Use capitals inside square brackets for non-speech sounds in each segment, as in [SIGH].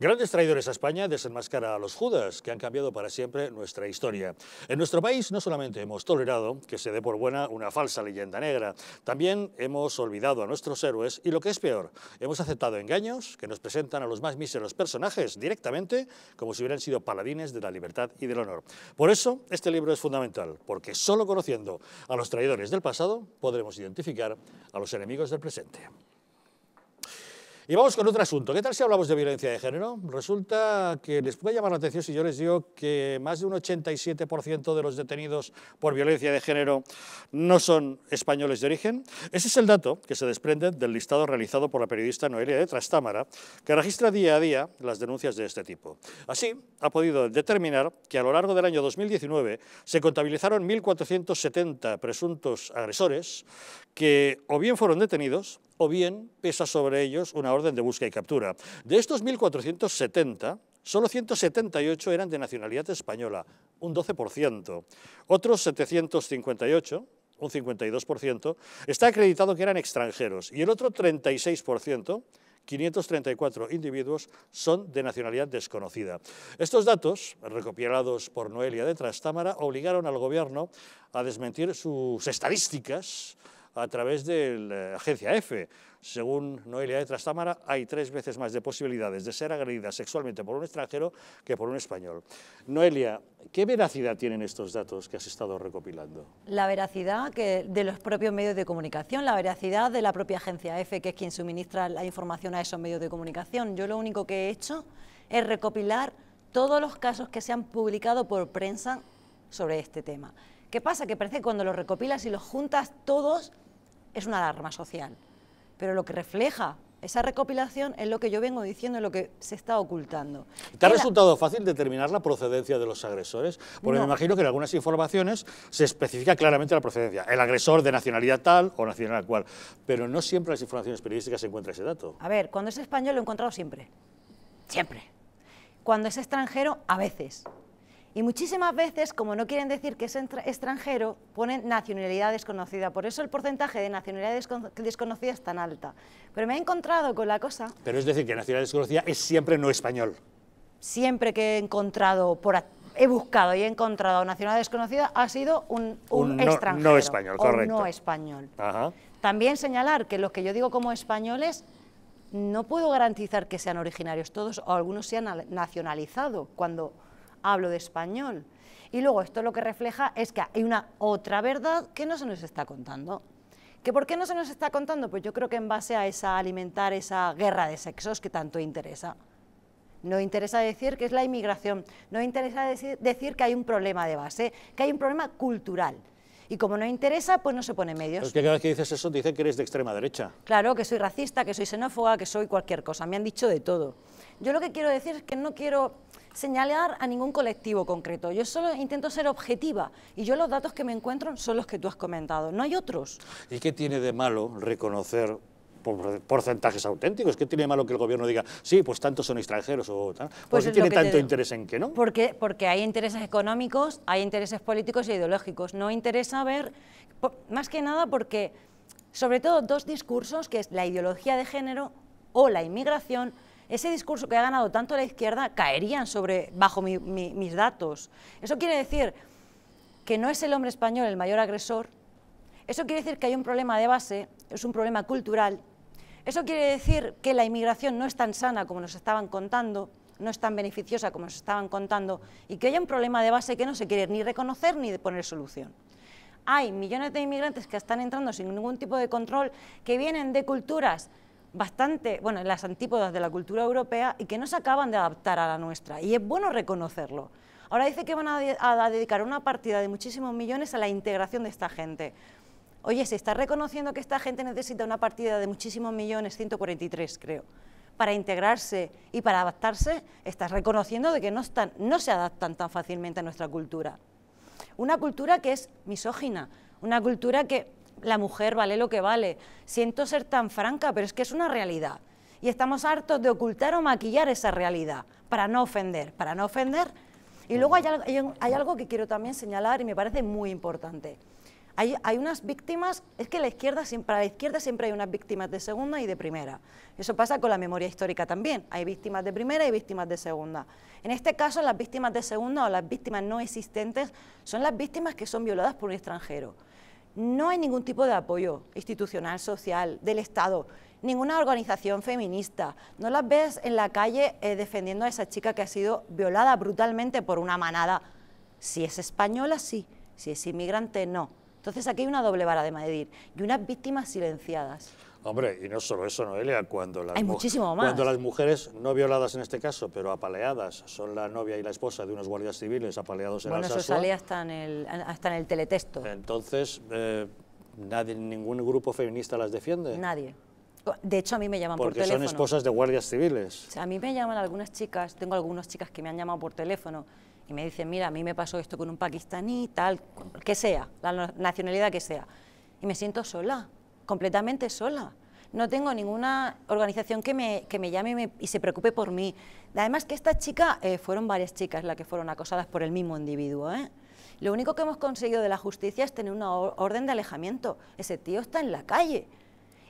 Grandes traidores a España desenmascara a los judas, que han cambiado para siempre nuestra historia. En nuestro país no solamente hemos tolerado que se dé por buena una falsa leyenda negra, también hemos olvidado a nuestros héroes y lo que es peor, hemos aceptado engaños que nos presentan a los más míseros personajes directamente como si hubieran sido paladines de la libertad y del honor. Por eso, este libro es fundamental, porque solo conociendo a los traidores del pasado podremos identificar a los enemigos del presente. Y vamos con otro asunto. ¿Qué tal si hablamos de violencia de género? Resulta que les puede llamar la atención si yo les digo que más de un 87% de los detenidos por violencia de género no son españoles de origen. Ese es el dato que se desprende del listado realizado por la periodista Noelia de Trastámara, que registra día a día las denuncias de este tipo. Así, ha podido determinar que a lo largo del año 2019 se contabilizaron 1.470 presuntos agresores que o bien fueron detenidos o bien pesa sobre ellos una orden de búsqueda y captura. De estos 1.470, solo 178 eran de nacionalidad española, un 12%. Otros 758, un 52%, está acreditado que eran extranjeros y el otro 36%, 534 individuos son de nacionalidad desconocida. Estos datos, recopilados por Noelia de Trastámara, obligaron al gobierno a desmentir sus estadísticas a través de la agencia EFE. Según Noelia de Trastámara, hay tres veces más de posibilidades de ser agredida sexualmente por un extranjero que por un español. Noelia, ¿qué veracidad tienen estos datos que has estado recopilando? La veracidad de los propios medios de comunicación, la veracidad de la propia agencia EFE, que es quien suministra la información a esos medios de comunicación. Yo lo único que he hecho es recopilar todos los casos que se han publicado por prensa sobre este tema. ¿Qué pasa? Que parece que cuando los recopilas y los juntas todos, es una alarma social. Pero lo que refleja esa recopilación es lo que yo vengo diciendo, es lo que se está ocultando. ¿Te ha resultado fácil determinar la procedencia de los agresores? Porque me imagino que en algunas informaciones se especifica claramente la procedencia. El agresor de nacionalidad tal o nacional cual. Pero no siempre en las informaciones periodísticas se encuentra ese dato. A ver, cuando es español lo he encontrado siempre. Siempre. Cuando es extranjero, a veces. Y muchísimas veces, como no quieren decir que es extranjero, ponen nacionalidad desconocida. Por eso el porcentaje de nacionalidad desconocida es tan alta. Pero me he encontrado con la cosa... Pero es decir, que nacionalidad desconocida es siempre no español. Siempre que he encontrado, por he buscado y he encontrado nacionalidad desconocida, ha sido un, un, un no, extranjero. No español, correcto. no español. También señalar que los que yo digo como españoles no puedo garantizar que sean originarios todos o algunos sean han nacionalizado cuando hablo de español. Y luego esto lo que refleja es que hay una otra verdad que no se nos está contando. ¿Que ¿Por qué no se nos está contando? Pues yo creo que en base a esa alimentar esa guerra de sexos que tanto interesa. No interesa decir que es la inmigración, no interesa decir que hay un problema de base, que hay un problema cultural. Y como no interesa, pues no se pone medios. Es que cada vez que dices eso, dicen que eres de extrema derecha. Claro, que soy racista, que soy xenófoba, que soy cualquier cosa. Me han dicho de todo. Yo lo que quiero decir es que no quiero señalar a ningún colectivo concreto. Yo solo intento ser objetiva y yo los datos que me encuentro son los que tú has comentado. No hay otros. ¿Y qué tiene de malo reconocer porcentajes auténticos. ¿Qué tiene malo que el gobierno diga, sí, pues tantos son extranjeros o tal? Pues ¿Por tiene tanto interés en que no? Porque, porque hay intereses económicos, hay intereses políticos e ideológicos. No interesa ver, más que nada porque, sobre todo, dos discursos, que es la ideología de género o la inmigración, ese discurso que ha ganado tanto la izquierda caerían sobre, bajo mis datos. Eso quiere decir que no es el hombre español el mayor agresor, eso quiere decir que hay un problema de base, es un problema cultural, eso quiere decir que la inmigración no es tan sana como nos estaban contando, no es tan beneficiosa como nos estaban contando y que hay un problema de base que no se quiere ni reconocer ni poner solución. Hay millones de inmigrantes que están entrando sin ningún tipo de control, que vienen de culturas bastante, bueno, en las antípodas de la cultura europea y que no se acaban de adaptar a la nuestra. Y es bueno reconocerlo. Ahora dice que van a, dedicar una partida de muchísimos millones a la integración de esta gente. Oye, se está reconociendo que esta gente necesita una partida de muchísimos millones, 143 creo, para integrarse y para adaptarse, estás reconociendo de que no se adaptan tan fácilmente a nuestra cultura. Una cultura que es misógina, una cultura que la mujer vale lo que vale. Siento ser tan franca, pero es que es una realidad. Y estamos hartos de ocultar o maquillar esa realidad para no ofender, para no ofender. Y luego hay, algo que quiero también señalar y me parece muy importante. Hay, unas víctimas, es que la izquierda, para la izquierda siempre hay unas víctimas de segunda y de primera. Eso pasa con la memoria histórica también. Hay víctimas de primera y víctimas de segunda. En este caso, las víctimas de segunda o las víctimas no existentes son las víctimas que son violadas por un extranjero no hay ningún tipo de apoyo institucional, social, del Estado, ninguna organización feminista. No las ves en la calle eh, defendiendo a esa chica que ha sido violada brutalmente por una manada. Si es española, sí. Si es inmigrante, no. Entonces aquí hay una doble vara de medir y unas víctimas silenciadas. Hombre, y no solo eso, Noelia, cuando las, Hay cuando las mujeres, no violadas en este caso, pero apaleadas, son la novia y la esposa de unos guardias civiles apaleados en Alsasua... Bueno, eso salía hasta en el, teletexto. Entonces, eh, nadie, ningún grupo feminista las defiende. Nadie. De hecho, a mí me llaman por teléfono. Porque son esposas de guardias civiles. a mí me llaman algunas chicas, tengo algunas chicas que me han llamado por teléfono y me dicen, mira, a mí me pasó esto con un pakistaní, tal, que sea, la nacionalidad que sea. Y me siento sola, completamente sola. No tengo ninguna organización que me, que me llame y, se preocupe por mí. Además que esta chica, eh, fueron varias chicas las que fueron acosadas por el mismo individuo. ¿eh? Lo único que hemos conseguido de la justicia es tener una orden de alejamiento. Ese tío está en la calle.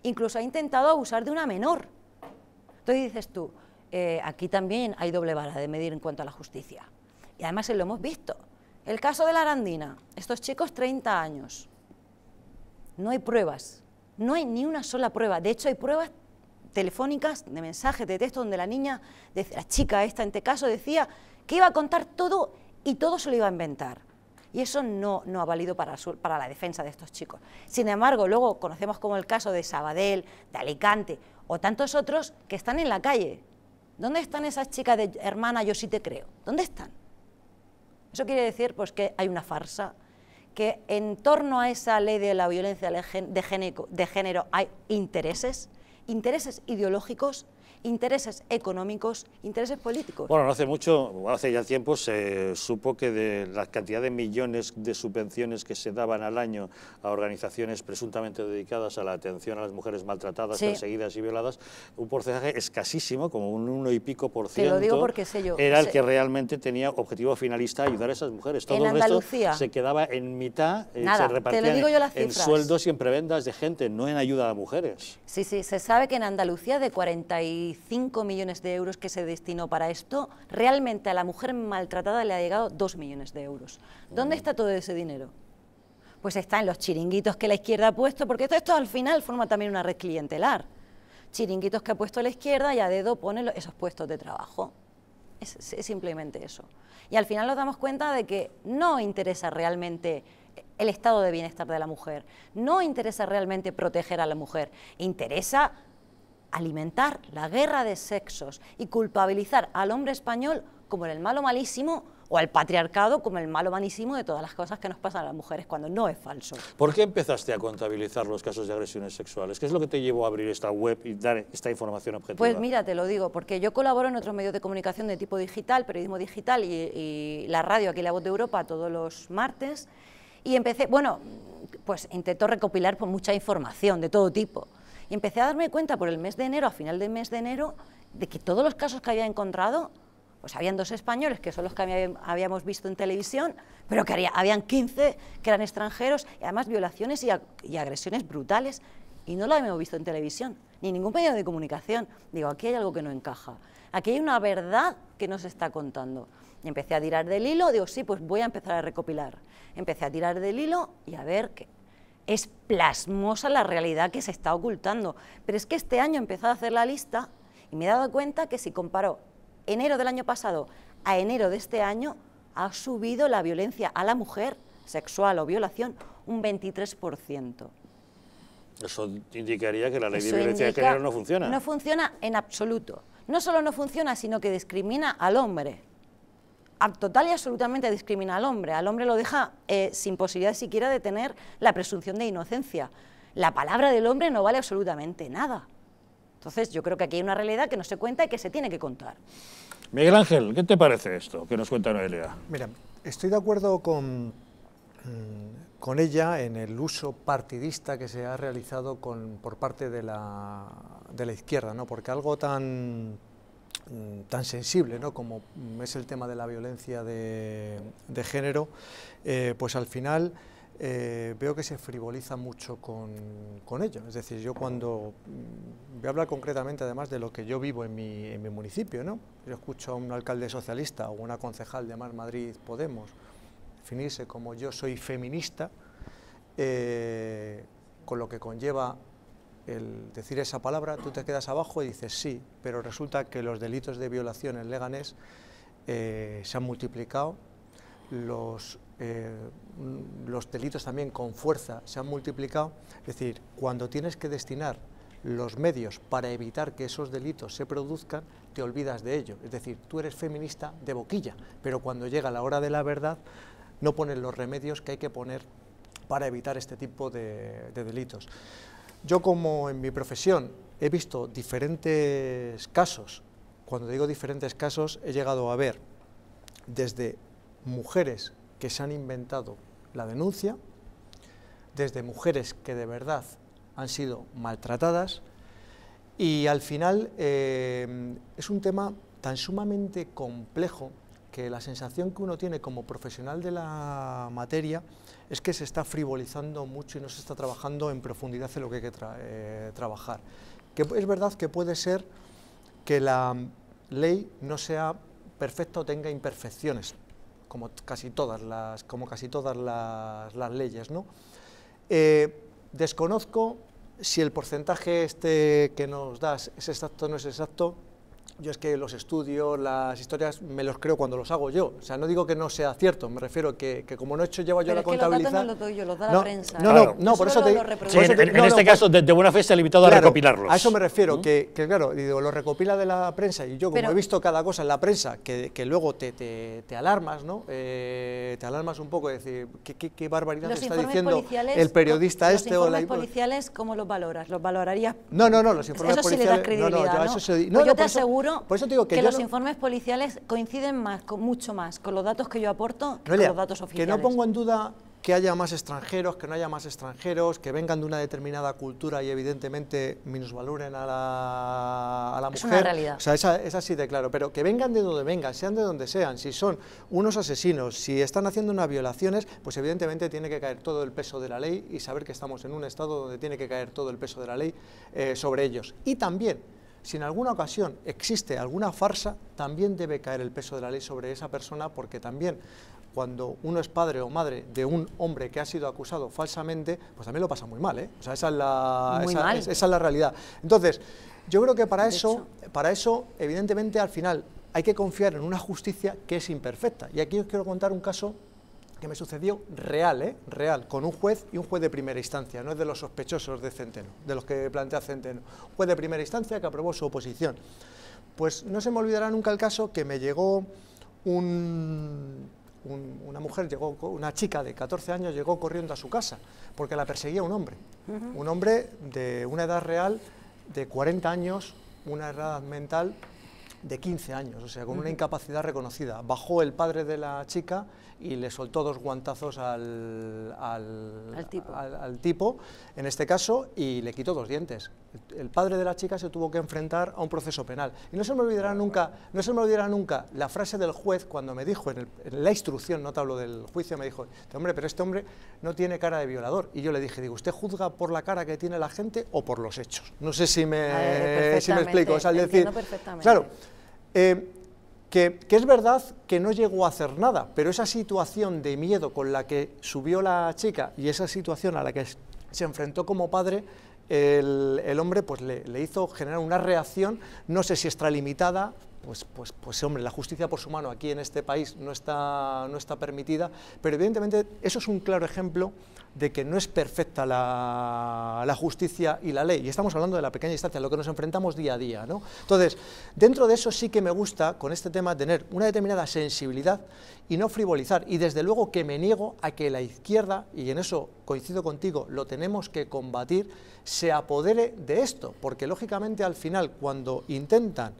Incluso ha intentado abusar de una menor. Entonces dices tú, eh, aquí también hay doble vara de medir en cuanto a la justicia. Y además lo hemos visto. El caso de la Arandina, estos chicos 30 años, no hay pruebas, no hay ni una sola prueba. De hecho, hay pruebas telefónicas, de mensajes, de texto, donde la niña, la chica esta en este caso, decía que iba a contar todo y todo se lo iba a inventar. Y eso no, ha valido para, para la defensa de estos chicos. Sin embargo, luego conocemos como el caso de Sabadell, de Alicante o tantos otros que están en la calle. ¿Dónde están esas chicas de hermana yo sí te creo? ¿Dónde están? Eso quiere decir pues, que hay una farsa que en torno a esa ley de la violencia de género hay intereses, intereses ideológicos intereses económicos, intereses políticos. Bueno, no hace mucho, hace ya tiempo, se supo que de la cantidad de millones de subvenciones que se daban al año a organizaciones presuntamente dedicadas a la atención a las mujeres maltratadas, perseguidas y violadas, un porcentaje escasísimo, como un uno y pico por ciento, era el que realmente tenía objetivo finalista ayudar a esas mujeres. Todo el se quedaba en mitad, eh, Nada, se repartía en sueldos y en prebendas de gente, no en ayuda a mujeres. Sí, sí, se sabe que en Andalucía de 40 y 5 millones de euros que se destinó para esto, realmente a la mujer maltratada le ha llegado 2 millones de euros. ¿Dónde está todo ese dinero? Pues está en los chiringuitos que la izquierda ha puesto, porque esto, esto al final forma también una red clientelar. Chiringuitos que ha puesto la izquierda y a dedo pone esos puestos de trabajo. Es, es simplemente eso. Y al final nos damos cuenta de que no interesa realmente el estado de bienestar de la mujer. No interesa realmente proteger a la mujer. Interesa alimentar la guerra de sexos y culpabilizar al hombre español como el malo malísimo o al patriarcado como el malo malísimo de todas las cosas que nos pasan a las mujeres cuando no es falso. ¿Por qué empezaste a contabilizar los casos de agresiones sexuales? ¿Qué es lo que te llevó a abrir esta web y dar esta información objetiva? Pues mira, te lo digo, porque yo colaboro en otros medios de comunicación de tipo digital, periodismo digital y, la radio aquí La Voz de Europa todos los martes y empecé, bueno, pues intento recopilar pues, mucha información de todo tipo y empecé a darme cuenta por el mes de enero, a final del mes de enero, de que todos los casos que había encontrado, pues habían dos españoles, que son los que habíamos visto en televisión, pero que había, habían 15 que eran extranjeros, y además violaciones y, agresiones brutales, y no lo habíamos visto en televisión, ni ningún medio de comunicación. Digo, aquí hay algo que no encaja, aquí hay una verdad que no se está contando. Y empecé a tirar del hilo, digo, sí, pues voy a empezar a recopilar. Empecé a tirar del hilo y a ver qué es plasmosa la realidad que se está ocultando. Pero es que este año he empezado a hacer la lista y me he dado cuenta que si comparo enero del año pasado a enero de este año, ha subido la violencia a la mujer, sexual o violación, un 23%. Eso indicaría que la ley de violencia de género no funciona. No funciona en absoluto. No solo no funciona, sino que discrimina al hombre total y absolutamente discrimina al hombre. Al hombre lo deja eh, sin posibilidad siquiera de tener la presunción de inocencia. La palabra del hombre no vale absolutamente nada. Entonces yo creo que aquí hay una realidad que no se cuenta y que se tiene que contar. Miguel Ángel, ¿qué te parece esto que nos cuenta Noelia? Mira, estoy de acuerdo con, mm, con ella en el uso partidista que se ha realizado por parte de la, de la izquierda, ¿no? porque algo tan Mm, tan sensible como mm, es el tema de la violencia de, género, eh, pues al final eh, veo que se frivoliza mucho con, ello. Es decir, yo cuando... Mm, voy a hablar concretamente además de lo que yo vivo en mi, municipio. ¿no? Yo escucho a un alcalde socialista o una concejal de Mar Madrid Podemos definirse como yo soy feminista, eh, con lo que conlleva el decir esa palabra, tú te quedas abajo y dices sí, pero resulta que los delitos de violación en Leganés eh, se han multiplicado, los, eh, los delitos también con fuerza se han multiplicado, es decir, cuando tienes que destinar los medios para evitar que esos delitos se produzcan, te olvidas de ello. Es decir, tú eres feminista de boquilla, pero cuando llega la hora de la verdad, no pones los remedios que hay que poner para evitar este tipo de delitos. Yo como en mi profesión he visto diferentes casos, cuando digo diferentes casos he llegado a ver desde mujeres que se han inventado la denuncia, desde mujeres que de verdad han sido maltratadas y al final em, es un tema tan sumamente complejo que la sensación que uno tiene como profesional de la materia es que se está frivolizando mucho y no se está trabajando en profundidad en lo que hay que eh, trabajar. Que es verdad que puede ser que la ley no sea perfecta o tenga imperfecciones, como casi todas las, como casi todas las, leyes. Eh, desconozco si el porcentaje este que nos das es exacto o no es exacto, yo es que los estudios, las historias, me los creo cuando los hago yo. O sea, no digo que no sea cierto, me refiero que, que como no he hecho, llevo yo la contabilidad. no No, en, este caso, de, buena fe se ha limitado a recopilarlos. A eso me refiero, ¿Mm? que, claro, lo recopila de la prensa y yo, como he visto cada cosa en la prensa, que, luego te, alarmas, ¿no? Eh, te alarmas un poco, es decir, ¿qué, qué, barbaridad está diciendo el periodista este o la. ¿Los informes policiales cómo los valoras? ¿Los valorarías? No, no, no, los informes policiales. Sí le credibilidad, no, yo te aseguro por eso digo que, los informes policiales coinciden más, mucho más con los datos que yo aporto que con los datos oficiales. Que no pongo en duda que haya más extranjeros, que no haya más extranjeros, que vengan de una determinada cultura y evidentemente minusvaloren a la, a la mujer. Es una realidad. O sea, es así de claro, pero que vengan de donde vengan, sean de donde sean, si son unos asesinos, si están haciendo unas violaciones, pues evidentemente tiene que caer todo el peso de la ley y saber que estamos en un estado donde tiene que caer todo el peso de la ley eh, sobre ellos. Y también si en alguna ocasión existe alguna farsa, también debe caer el peso de la ley sobre esa persona porque también cuando uno es padre o madre de un hombre que ha sido acusado falsamente, pues también lo pasa muy mal, ¿eh? O sea, esa es la, realidad. Entonces, yo creo que para eso, para eso, evidentemente, al final hay que confiar en una justicia que es imperfecta. Y aquí os quiero contar un caso que me sucedió real, ¿eh? real, con un juez y un juez de primera instancia, no es de los sospechosos de Centeno, de los que plantea Centeno, un juez de primera instancia que aprobó su oposición. Pues no se me olvidará nunca el caso que me llegó un, una mujer, llegó, una chica de 14 años llegó corriendo a su casa porque la perseguía un hombre, un hombre de una edad real de 40 años, una edad mental de 15 años, o sea, con una incapacidad reconocida. Bajó el padre de la chica y le soltó dos guantazos al, al, tipo. en este caso, y le quitó dos dientes. El padre de la chica se tuvo que enfrentar a un proceso penal. Y no se me olvidará nunca, no se me olvidará nunca la frase del juez cuando me dijo, en, el, en la instrucción, no te hablo del juicio, me dijo, este hombre, pero este hombre no tiene cara de violador. Y yo le dije, digo, ¿usted juzga por la cara que tiene la gente o por los hechos? No sé si me, si me explico. es sea, decir, claro, eh, que, es verdad que no llegó a hacer nada, pero esa situación de miedo con la que subió la chica y esa situación a la que se enfrentó como padre, el, hombre pues le, le, hizo generar una reacción, no sé si extralimitada, pues, pues, pues hombre, la justicia por su mano aquí en este país no está, no está permitida, pero evidentemente eso es un claro ejemplo de que no es perfecta la, justicia y la ley. Y estamos hablando de la pequeña instancia lo que nos enfrentamos día a día. ¿no? Entonces, dentro de eso sí que me gusta, con este tema, tener una determinada sensibilidad y no frivolizar. Y desde luego que me niego a que la izquierda, y en eso coincido contigo, lo tenemos que combatir, se apodere de esto. Porque lógicamente al final, cuando intentan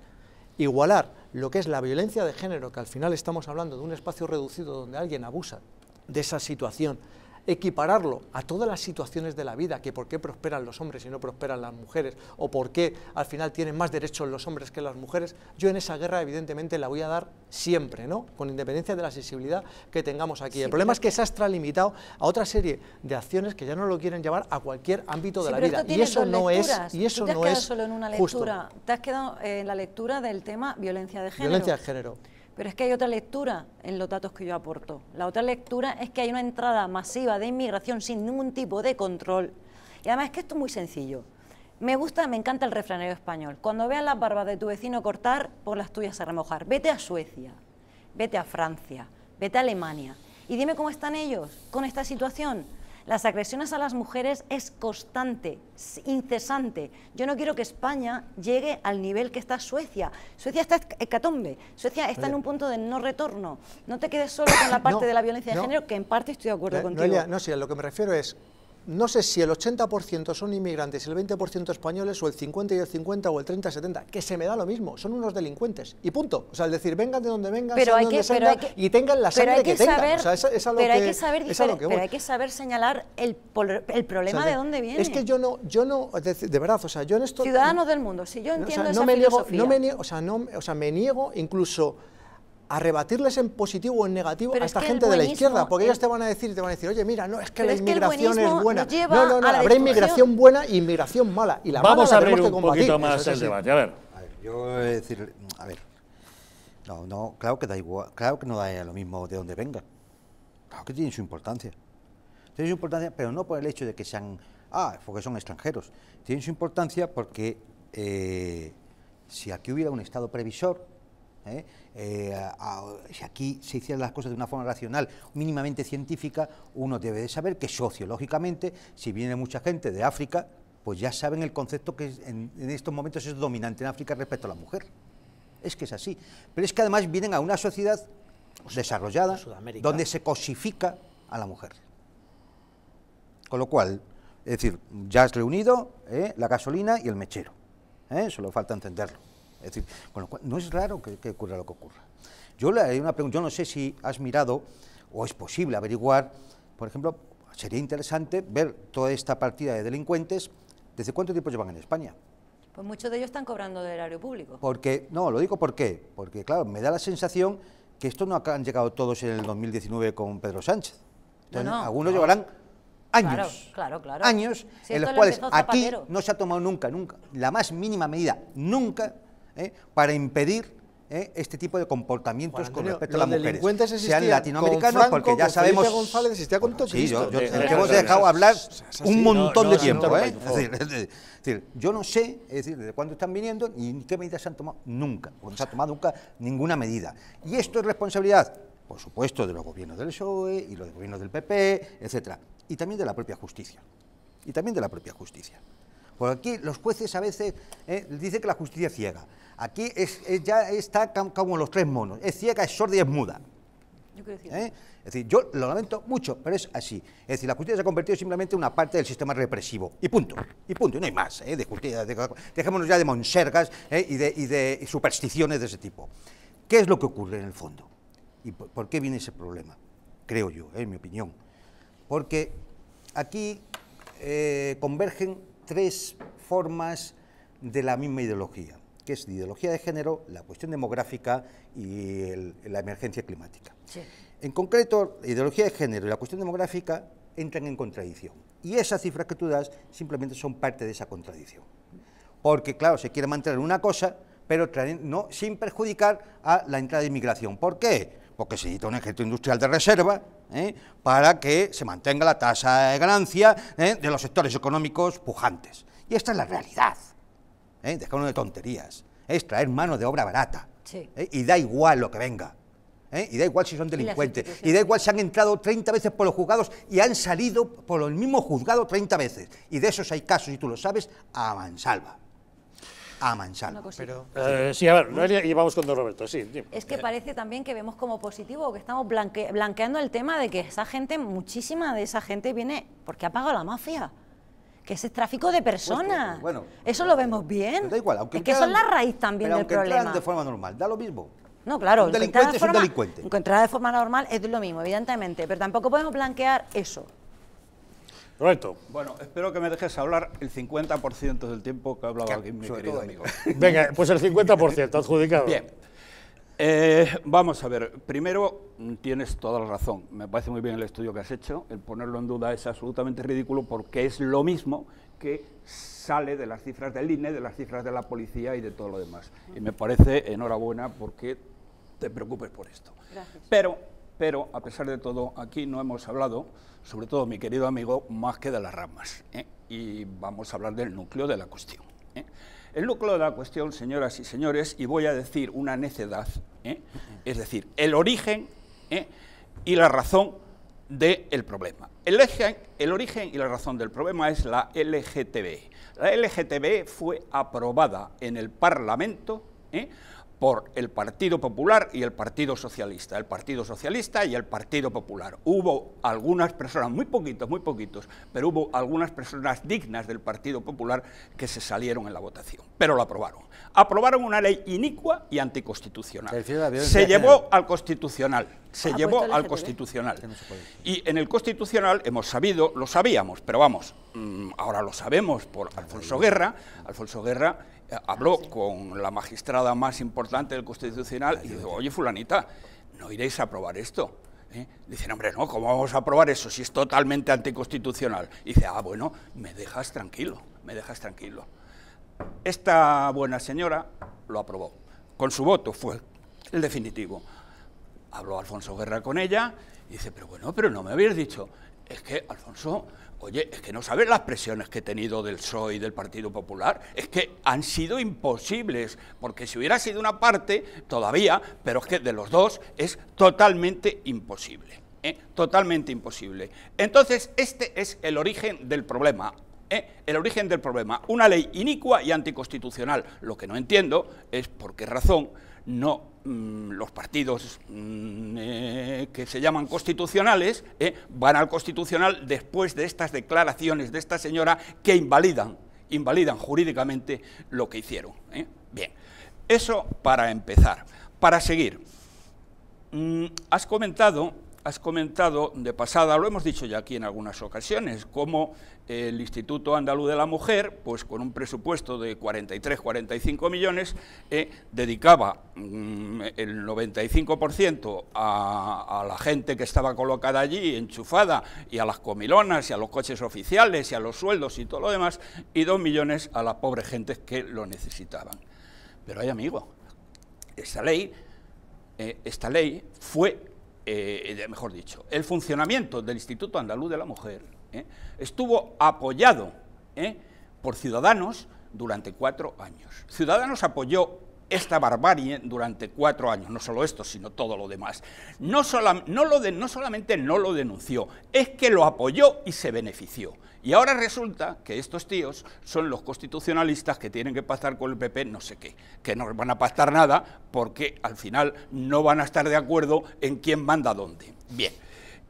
igualar lo que es la violencia de género, que al final estamos hablando de un espacio reducido donde alguien abusa de esa situación, equipararlo a todas las situaciones de la vida, que por qué prosperan los hombres y no prosperan las mujeres, o por qué al final tienen más derechos los hombres que las mujeres, yo en esa guerra evidentemente la voy a dar siempre, ¿no? Con independencia de la sensibilidad que tengamos aquí. el problema es que se ha extralimitado a otra serie de acciones que ya no lo quieren llevar a cualquier ámbito de la vida. Y eso no es y eso no es solo en una lectura, te has quedado en la lectura del tema violencia de Violencia de género pero es que hay otra lectura en los datos que yo aporto. La otra lectura es que hay una entrada masiva de inmigración sin ningún tipo de control. Y además es que esto es muy sencillo. Me gusta, me encanta el refranero español. Cuando veas las barbas de tu vecino cortar, por las tuyas a remojar. Vete a Suecia, vete a Francia, vete a Alemania. Y dime cómo están ellos con esta situación. Las agresiones a las mujeres es constante, incesante. Yo no quiero que España llegue al nivel que está Suecia. Suecia está hecatombe, Suecia está en un punto de no retorno. No te quedes solo con la [COUGHS] parte de la violencia de género, que en parte estoy de acuerdo contigo. no, a lo que me refiero es no sé si el 80% son inmigrantes, y el 20% españoles, o el 50 y el 50, o el 30 70, que se me da lo mismo, son unos delincuentes, y punto. O sea, el decir, vengan de donde vengan, pero hay y tengan la sangre que, tengan. pero hay que saber Pero hay que saber señalar el, problema de dónde viene. Es que yo no, yo no de, verdad, o sea, yo en esto... Ciudadanos del mundo, si yo entiendo no, esa no me filosofía. Niego, no me o sea, me niego incluso arrebatirles en positivo o en negativo a esta gente de la izquierda, porque ellos te van a decir, te van a decir, oye, mira, no, es que la inmigración es buena. No, no, no, habrá inmigración buena y e inmigración mala. Y la Vamos a abrir un poquito más el debate, a ver. Yo voy a decir, a ver, no, no, claro que da igual, claro que no da lo mismo de donde venga. Claro que tiene su importancia. Tiene su importancia, pero no por el hecho de que sean, ah, porque son extranjeros. Tiene su importancia porque eh, si aquí hubiera un Estado previsor, ¿eh? Eh, si aquí se hicieran las cosas de una forma racional, mínimamente científica, uno debe de saber que sociológicamente, si viene mucha gente de África, pues ya saben el concepto que en, estos momentos es dominante en África respecto a la mujer. Es que es así. Pero es que además vienen a una sociedad desarrollada donde se cosifica a la mujer. Con lo cual, es decir, ya has reunido ¿eh? la gasolina y el mechero. Solo falta entenderlo. Es decir, no es raro que, ocurra lo que ocurra. Yo le una pregunta, yo no sé si has mirado o es posible averiguar, por ejemplo, sería interesante ver toda esta partida de delincuentes, ¿desde cuánto tiempo llevan en España? Pues muchos de ellos están cobrando del erario público. Porque, no, lo digo porque, porque claro, me da la sensación que esto no han llegado todos en el 2019 con Pedro Sánchez. algunos llevarán años, claro, claro, años en los cuales aquí no se ha tomado nunca, nunca, la más mínima medida, nunca para impedir este tipo de comportamientos con respecto a las mujeres, sean latinoamericanos, porque ya sabemos. Felipe González con todo sí, yo, yo, dejado hablar un montón de tiempo. Es decir, yo no sé es decir, desde cuándo están viniendo ni qué medidas se han tomado nunca, o no se ha tomado nunca ninguna medida. Y esto es responsabilidad por supuesto, de los gobiernos del PSOE y los gobiernos del PP, etcétera, y también de la propia justicia. Y también de la propia justicia. Por aquí los jueces a veces eh, dicen que la justicia es ciega. Aquí es, ya está como los tres monos. Es ciega, es sorda y es muda. Yo ¿Eh? Es decir, yo lo lamento mucho, pero es así. Es decir, la justicia se ha convertido simplemente en una parte del sistema represivo. Y punto. Y punto. Y no hay más. ¿eh? De justicia, dejémonos ya de monsergas y, de, supersticiones de ese tipo. ¿Qué es lo que ocurre en el fondo? ¿Y por, por qué viene ese problema? Creo yo, en mi opinión. Porque aquí convergen tres formas de la misma ideología, que es la ideología de género, la cuestión demográfica y la emergencia climática. En concreto, la ideología de género y la cuestión demográfica entran en contradicción. Y esas cifras que tú das simplemente son parte de esa contradicción. Porque, claro, se quiere mantener una cosa, pero no, sin perjudicar a la entrada de inmigración. ¿Por qué? Porque se necesita un ejército industrial de reserva, ¿eh? para que se mantenga la tasa de ganancia ¿eh? de los sectores económicos pujantes. Y esta es la realidad. ¿eh? de tonterías. Es traer mano de obra barata. ¿eh? Y da igual lo que venga. y da igual si son delincuentes, y, y, da igual si han entrado 30 veces por los juzgados y han salido por el mismo juzgado 30 veces, y de esos hay casos, y tú lo sabes, a mansalva a manchar. Eh, sí, a ver, y vamos con don Roberto, Es que parece también que vemos como positivo, que estamos blanqueando el tema de que esa gente, muchísima de esa gente viene porque ha pagado la mafia que ese es tráfico de personas. Pues, bueno, eso lo vemos bien. Da igual, aunque que son la raíz también pero del problema. de forma normal, da lo mismo. No, claro, un delincuente es un delincuente. de forma normal es lo mismo, evidentemente, pero tampoco podemos blanquear eso. Bueno, espero que me dejes hablar el 50% del tiempo que ha hablado aquí, mi querido amigo. [LAUGHS] Venga, pues el 50% adjudicado. Bien. Eh, vamos a ver, primero tienes toda la razón, me parece muy bien el estudio que has hecho, el ponerlo en duda es absolutamente ridículo porque es lo mismo que sale de las cifras del INE, de las cifras de la policía y de todo lo demás. Y me parece enhorabuena porque te preocupes por esto pero a pesar de todo aquí no hemos hablado, sobre todo mi querido amigo, más que de las ramas. ¿eh? Y vamos a hablar del núcleo de la cuestión. ¿eh? El núcleo de la cuestión, señoras y señores, y voy a decir una necedad, ¿eh? es decir, el origen y la razón del problema. El, el origen y la razón del problema es la LGTB. La LGTB fue aprobada en el Parlamento por el Partido Popular y el Partido Socialista, el Partido Socialista y el Partido Popular. Hubo algunas personas, muy poquitos, muy poquitos, pero hubo algunas personas dignas del Partido Popular que se salieron en la votación, pero lo aprobaron. Aprobaron una ley inicua y anticonstitucional. Se llevó eh, al Constitucional, se ah, llevó pues al Constitucional. y en el Constitucional hemos sabido, lo sabíamos, pero vamos, mm, ahora lo sabemos por Alfonso Guerra, Alfonso Guerra habló con la magistrada más importante del Constitucional y dijo, oye, fulanita, ¿no iréis a aprobar esto? ¿Eh? Dicen, hombre, no, ¿cómo vamos a aprobar eso si es totalmente anticonstitucional? Y dice, ah, bueno, me dejas tranquilo, me dejas tranquilo. Esta buena señora lo aprobó. Con su voto fue el definitivo. Habló Alfonso Guerra con ella y dice, pero bueno, pero no me habéis dicho es que, Alfonso, oye, es que no sabes las presiones que he tenido del PSOE y del Partido Popular, es que han sido imposibles, porque si hubiera sido una parte, todavía, pero es que de los dos es totalmente imposible, ¿eh? totalmente imposible. Entonces, este es el origen del problema, ¿eh? el origen del problema, una ley inicua y anticonstitucional. Lo que no entiendo es por qué razón no mm, los partidos mm, eh, que se llaman constitucionales eh, van al constitucional después de estas declaraciones de esta señora que invalidan, invalidan jurídicamente lo que hicieron. Eh. Bien, eso para empezar. Para seguir, mm, has comentado has comentado de pasada, lo hemos dicho ya aquí en algunas ocasiones, cómo el Instituto Andaluz de la Mujer, pues con un presupuesto de 43-45 millones, eh, dedicaba mm, el 95% a, a, la gente que estaba colocada allí, enchufada, y a las comilonas, y a los coches oficiales, y a los sueldos y todo lo demás, y 2 millones a la pobre gente que lo necesitaban. Pero hay amigo, ley, eh, esta ley fue eh, eh, mejor dicho, el funcionamiento del Instituto Andaluz de la Mujer ¿eh? estuvo apoyado por Ciudadanos durante cuatro años. Ciudadanos apoyó esta barbarie durante cuatro años, no solo esto, sino todo lo demás. no solamente no lo denunció, es que lo apoyó y se benefició. Y ahora resulta que estos tíos son los constitucionalistas que tienen que pasar con el PP no sé qué, que no van a pactar nada porque al final no van a estar de acuerdo en quién manda dónde. Bien,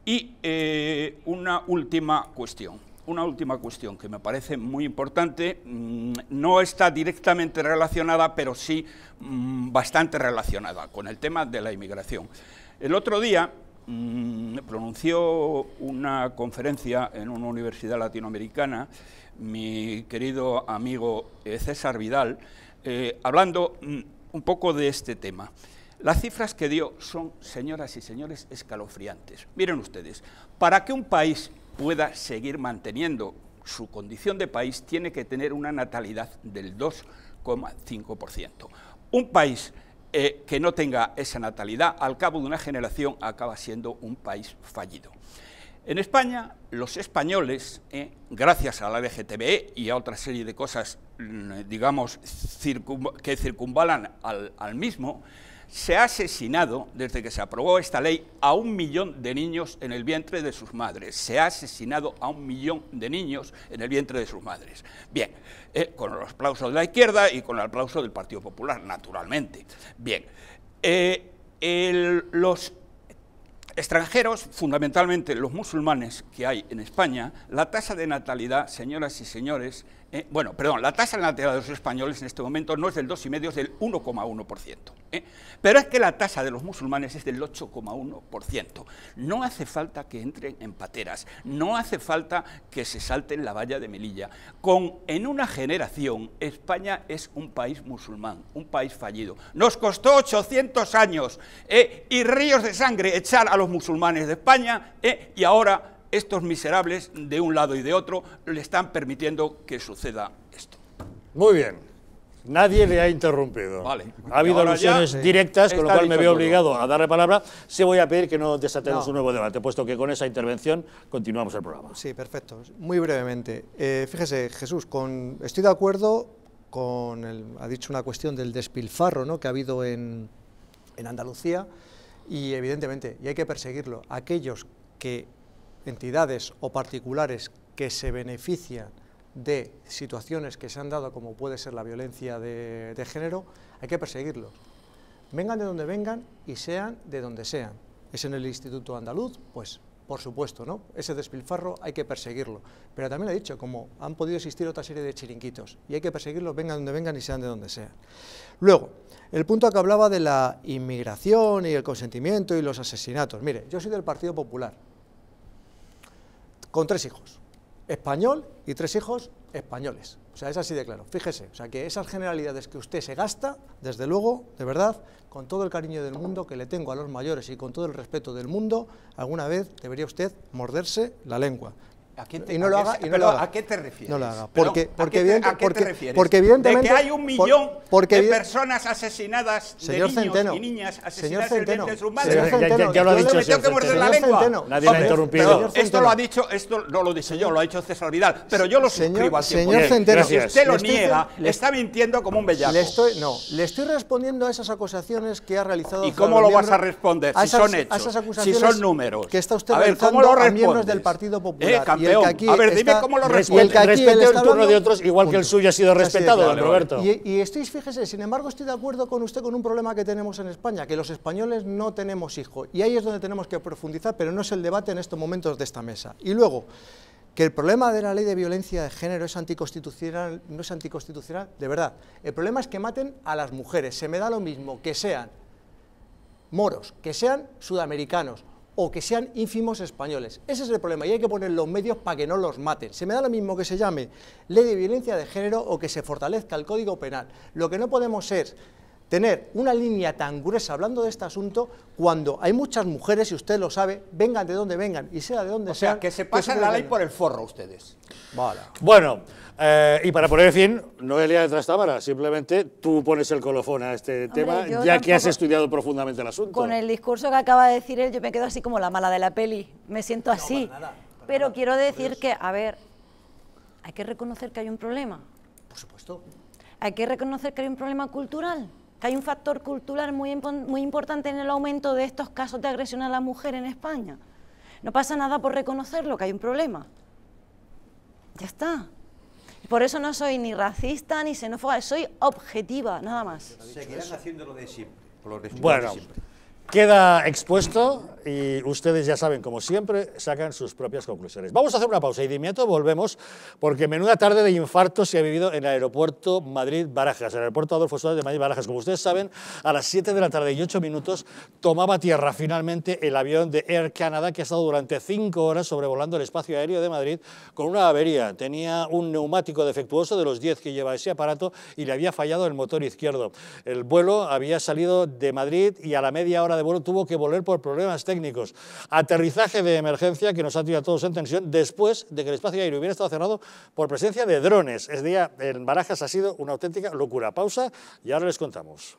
y eh, una última cuestión. Una última cuestión que me parece muy importante, mm, no está directamente relacionada, pero sí mm, bastante relacionada con el tema de la inmigración. El otro día Mm, pronunció una conferencia en una universidad latinoamericana mi querido amigo eh, César Vidal, eh, hablando mm, un poco de este tema. Las cifras que dio son, señoras y señores, escalofriantes. Miren ustedes, para que un país pueda seguir manteniendo su condición de país, tiene que tener una natalidad del 2,5%. Un país eh, que no tenga esa natalidad, al cabo de una generación acaba siendo un país fallido. En España, los españoles, eh, gracias a la LGTBE y a otra serie de cosas, mm, digamos, que circunvalan al mismo, se ha asesinado, desde que se aprobó esta ley, a un millón de niños en el vientre de sus madres. Se ha asesinado a un millón de niños en el vientre de sus madres. Bien, eh, con los aplausos de la izquierda y con el aplauso del Partido Popular, naturalmente. Bien, eh, los extranjeros, fundamentalmente los musulmanes que hay en España, la tasa de natalidad, señoras y señores, eh, bueno, perdón, la tasa de los españoles en este momento no es del 2,5, es del 1,1%. ¿eh? Pero es que la tasa de los musulmanes es del 8,1%. No hace falta que entren en pateras, no hace falta que se salten la valla de Melilla. Con, en una generación, España es un país musulmán, un país fallido. Nos costó 800 años ¿eh? y ríos de sangre echar a los musulmanes de España y ahora estos miserables de un lado y de otro le están permitiendo que suceda esto. Muy bien. Nadie le ha interrumpido. Vale. Ha habido alusiones directas, con lo cual me veo obligado a darle palabra. Se voy a pedir que no desatemos un nuevo debate, puesto que con esa intervención continuamos el programa. Sí, perfecto. Muy brevemente. Eh, fíjese, Jesús, con, estoy de acuerdo con, el, ha dicho una cuestión del despilfarro ¿no? que ha habido en, en Andalucía y evidentemente, y hay que perseguirlo, aquellos que entidades o particulares que se benefician de situaciones que se han dado, como puede ser la violencia de, género, hay que perseguirlos. Vengan de donde vengan y sean de donde sean. Es en el Instituto Andaluz, pues por supuesto, ¿no? Ese despilfarro hay que perseguirlo. Pero también he dicho, como han podido existir otra serie de chiringuitos, y hay que perseguirlos, vengan donde vengan y sean de donde sean. Luego, el punto que hablaba de la inmigración y el consentimiento y los asesinatos. Mire, yo soy del Partido Popular, con tres hijos, español y tres hijos españoles. O sea, es así de claro, fíjese. O sea, que esas generalidades que usted se gasta, desde luego, de verdad, con todo el cariño del mundo que le tengo a los mayores y con todo el respeto del mundo, alguna vez debería usted morderse la lengua. ¿A qué te, y no lo haga. ¿A qué te refieres? Porque, ¿a qué te, porque, refieres? porque evidentemente. De que hay un millón de personas asesinadas, de niños y niñas asesinadas en el de sus madres. Señor Centeno, lo ha dicho. señor Centeno, Nadie ha interrumpido. esto lo ha dicho, esto no lo dice yo, lo ha dicho César Vidal. Pero yo lo suscribo al Señor Centeno, si usted lo niega, está mintiendo como un bellaco. Le estoy, no, le estoy respondiendo a esas acusaciones que ha realizado. ¿Y cómo lo vas a responder? Si son hechos, si son números. Que está usted realizando a miembros del Partido eh, Popular a ver, dime cómo lo respeta. el turno de otros, igual que el suyo ha sido respetado, Roberto. Y, fíjese, sin embargo, estoy de acuerdo con usted con un problema que tenemos en España, que los españoles no tenemos hijos, Y ahí es donde tenemos que profundizar, pero no es el debate en estos momentos de esta mesa. Y luego, que el problema de la ley de violencia de género es anticonstitucional, no es anticonstitucional, de verdad. El problema es que maten a las mujeres. Se me da lo mismo que sean moros, que sean sudamericanos o que sean ínfimos españoles. Ese es el problema y hay que poner los medios para que no los maten. Se me da lo mismo que se llame ley de violencia de género o que se fortalezca el Código Penal. Lo que no podemos ser tener una línea tan gruesa hablando de este asunto cuando hay muchas mujeres, y usted lo sabe, vengan de donde vengan y sea de donde O sea, que se pasen la ley por el forro ustedes. Bueno, eh, y para poner fin, no detrás de cámara simplemente tú pones el colofón a este tema, ya que has estudiado profundamente el asunto. Con el discurso que acaba de decir él, yo me quedo así como la mala de la peli, me siento así. Pero quiero decir que, a ver, hay que reconocer que hay un problema. Por supuesto. Hay que reconocer que hay un problema cultural que hay un factor cultural muy, muy importante en el aumento de estos casos de agresión a la mujer en España. No pasa nada por reconocerlo, que hay un problema. Ya está. Por eso no soy ni racista ni xenófoba, soy objetiva, nada más. Seguirán haciéndolo de siempre, bueno. Queda expuesto y ustedes ya saben, como siempre, sacan sus propias conclusiones. Vamos a hacer una pausa y de inmediato volvemos porque menuda tarde de infarto se ha vivido en el aeropuerto Madrid-Barajas, el aeropuerto Adolfo Suárez de Madrid-Barajas. Como ustedes saben, a las 7 de la tarde y 8 minutos tomaba tierra finalmente el avión de Air Canada que ha estado durante 5 horas sobrevolando el espacio aéreo de Madrid con una avería. Tenía un neumático defectuoso de los 10 que lleva ese aparato y le había fallado el motor izquierdo. El vuelo había salido de Madrid y a la media hora de vuelo tuvo que volver por problemas técnicos. Aterrizaje de emergencia que nos ha tenido a todos en tensión después de que el espacio aéreo hubiera estado cerrado por presencia de drones. Es día en Barajas ha sido una auténtica locura. Pausa y ahora les contamos.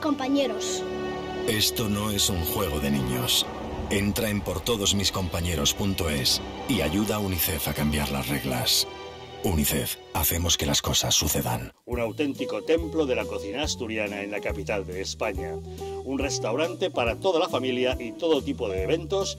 compañeros. Esto no es un juego de niños. Entra en portodosmiscompañeros.es y ayuda a UNICEF a cambiar las reglas. UNICEF, hacemos que las cosas sucedan. Un auténtico templo de la cocina asturiana en la capital de España. Un restaurante para toda la familia y todo tipo de eventos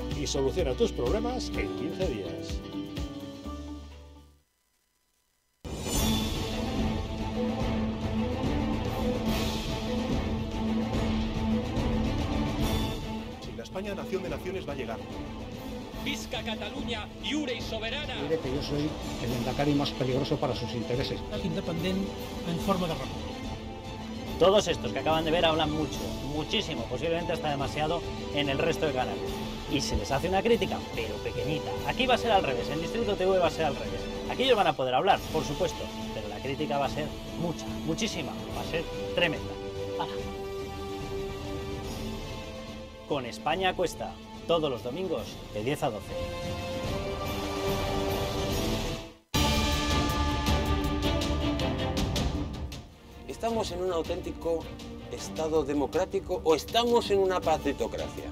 y soluciona tus problemas en 15 días. Si la España, nación de naciones va a llegar. Visca Cataluña, yure y soberana. Mire que yo soy el endacari más peligroso para sus intereses. en forma de república. Todos estos que acaban de ver hablan mucho, muchísimo, posiblemente hasta demasiado en el resto de canales y se les hace una crítica, pero pequeñita. Aquí va a ser al revés, en Distrito TV va a ser al revés. Aquí ellos van a poder hablar, por supuesto, pero la crítica va a ser mucha, muchísima, va a ser tremenda. Con España cuesta, todos los domingos de 10 a 12. ¿Estamos en un auténtico Estado democrático o estamos en una pacitocracia?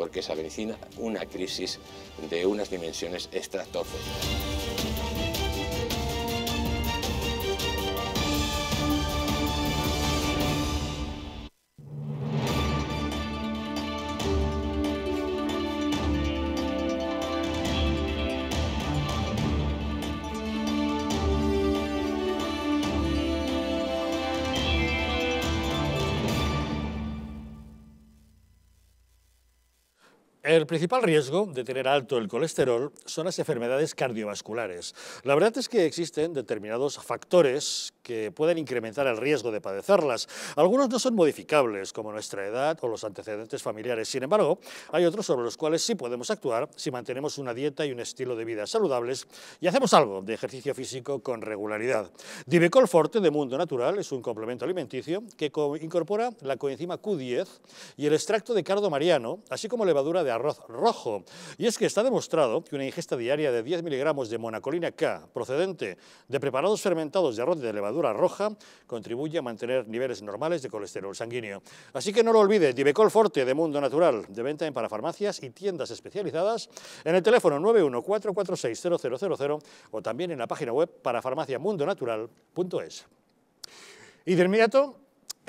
porque se avecina una crisis de unas dimensiones estratosféricas. El principal riesgo de tener alto el colesterol son las enfermedades cardiovasculares. La verdad es que existen determinados factores que pueden incrementar el riesgo de padecerlas. Algunos no son modificables, como nuestra edad o los antecedentes familiares. Sin embargo, hay otros sobre los cuales sí podemos actuar si mantenemos una dieta y un estilo de vida saludables y hacemos algo de ejercicio físico con regularidad. Divecol Forte de Mundo Natural es un complemento alimenticio que incorpora la coenzima Q10 y el extracto de cardo mariano, así como levadura de arroz rojo. Y es que está demostrado que una ingesta diaria de 10 miligramos de monacolina K, procedente de preparados fermentados de arroz de levadura, roja contribuye a mantener niveles normales de colesterol sanguíneo. Así que no lo olvide, Divecol Forte de Mundo Natural, de venta en parafarmacias y tiendas especializadas, en el teléfono 914460000 o también en la página web parafarmaciamundonatural.es. Y de inmediato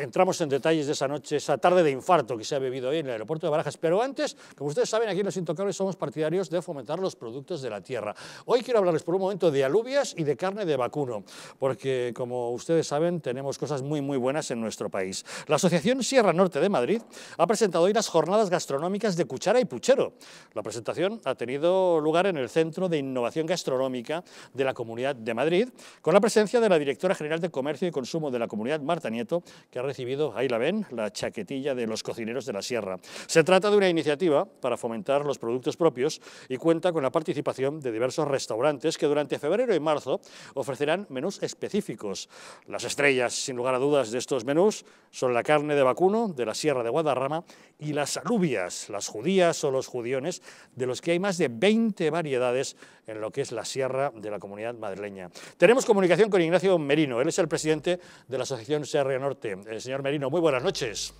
entramos en detalles de esa noche, esa tarde de infarto que se ha vivido ahí en el aeropuerto de Barajas. Pero antes, como ustedes saben, aquí en Los Intocables somos partidarios de fomentar los productos de la tierra. Hoy quiero hablarles por un momento de alubias y de carne de vacuno, porque como ustedes saben, tenemos cosas muy, muy buenas en nuestro país. La Asociación Sierra Norte de Madrid ha presentado hoy las jornadas gastronómicas de cuchara y puchero. La presentación ha tenido lugar en el Centro de Innovación Gastronómica de la Comunidad de Madrid, con la presencia de la Directora General de Comercio y Consumo de la Comunidad, Marta Nieto, que ha recibido, ahí la ven, la chaquetilla de los cocineros de la Sierra. Se trata de una iniciativa para fomentar los productos propios y cuenta con la participación de diversos restaurantes que durante febrero y marzo ofrecerán menús específicos. Las estrellas, sin lugar a dudas, de estos menús son la carne de vacuno de la Sierra de Guadarrama y las alubias, las judías o los judiones, de los que hay más de 20 variedades en lo que es la sierra de la comunidad madrileña. Tenemos comunicación con Ignacio Merino, él es el presidente de la Asociación Sierra Norte. Eh, señor Merino, muy buenas noches.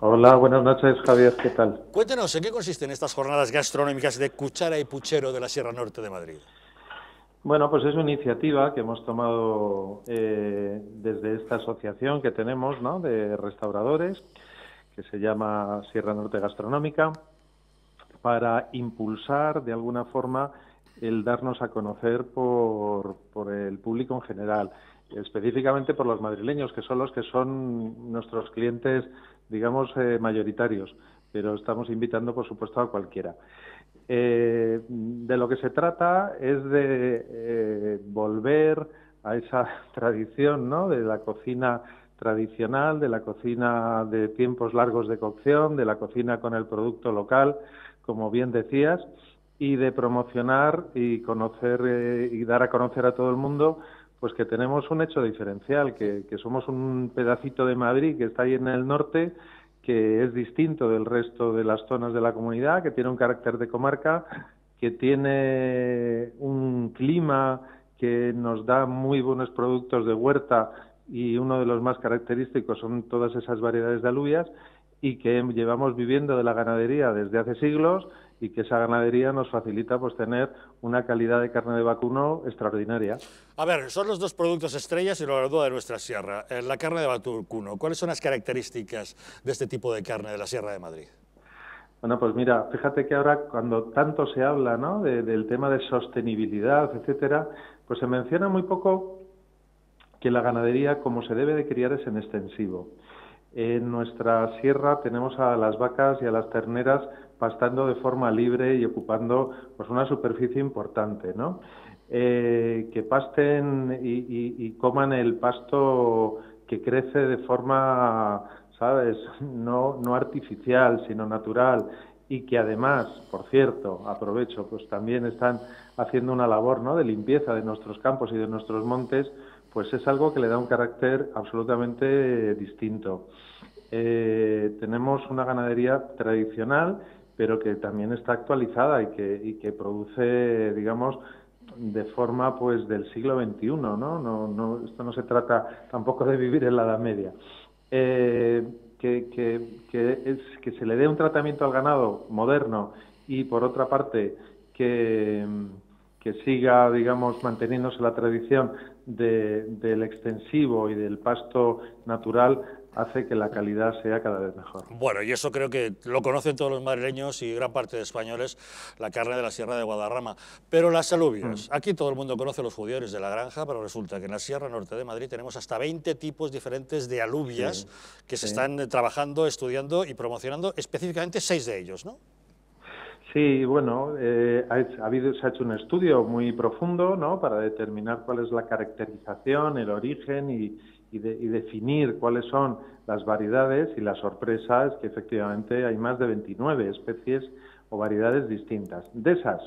Hola, buenas noches Javier, ¿qué tal? Cuéntenos, ¿en qué consisten estas jornadas gastronómicas de cuchara y puchero de la Sierra Norte de Madrid? Bueno, pues es una iniciativa que hemos tomado eh, desde esta asociación que tenemos ¿no? de restauradores, que se llama Sierra Norte Gastronómica, para impulsar de alguna forma el darnos a conocer por, por el público en general, específicamente por los madrileños, que son los que son nuestros clientes, digamos, eh, mayoritarios, pero estamos invitando, por supuesto, a cualquiera. Eh, de lo que se trata es de eh, volver a esa [LAUGHS] tradición, ¿no? De la cocina tradicional, de la cocina de tiempos largos de cocción, de la cocina con el producto local, como bien decías, y de promocionar y conocer eh, y dar a conocer a todo el mundo pues que tenemos un hecho diferencial, que, que somos un pedacito de Madrid que está ahí en el norte, que es distinto del resto de las zonas de la comunidad, que tiene un carácter de comarca, que tiene un clima que nos da muy buenos productos de huerta y uno de los más característicos son todas esas variedades de alubias y que llevamos viviendo de la ganadería desde hace siglos y que esa ganadería nos facilita pues tener una calidad de carne de vacuno extraordinaria. A ver, son los dos productos estrellas y lo largo de nuestra sierra. Eh, la carne de vacuno, ¿cuáles son las características de este tipo de carne de la Sierra de Madrid? Bueno, pues mira, fíjate que ahora cuando tanto se habla ¿no? del tema de sostenibilidad, etcétera, pues se menciona muy poco que la ganadería como se debe de criar es en extensivo. En nuestra sierra tenemos a las vacas y a las terneras pastando de forma libre y ocupando pues, una superficie importante, ¿no? Eh, que pasten y, coman el pasto que crece de forma, ¿sabes?, no, artificial, sino natural y que además, por cierto, aprovecho, pues también están haciendo una labor ¿no? de limpieza de nuestros campos y de nuestros montes, pues es algo que le da un carácter absolutamente distinto. Eh, tenemos una ganadería tradicional pero que también está actualizada y que, produce, digamos, de forma pues del siglo XXI, ¿no? Esto no se trata tampoco de vivir en la Edad Media. Eh, que, se le dé un tratamiento al ganado moderno y, por otra parte, que, siga, digamos, manteniéndose la tradición del extensivo y del pasto natural, hace que la calidad sea cada vez mejor. Bueno, y eso creo que lo conocen todos los madrileños y gran parte de españoles, la carne de la Sierra de Guadarrama. Pero las alubias, mm. aquí todo el mundo conoce los judíos de la granja, pero resulta que en la Sierra Norte de Madrid tenemos hasta 20 tipos diferentes de alubias que se están eh, trabajando, estudiando y promocionando, específicamente seis de ellos, ¿no? Sí, bueno, eh, ha habido, se ha hecho un estudio muy profundo para determinar cuál es la caracterización, el origen y, y, definir cuáles son las variedades y la sorpresa es que efectivamente hay más de 29 especies o variedades distintas. De esas,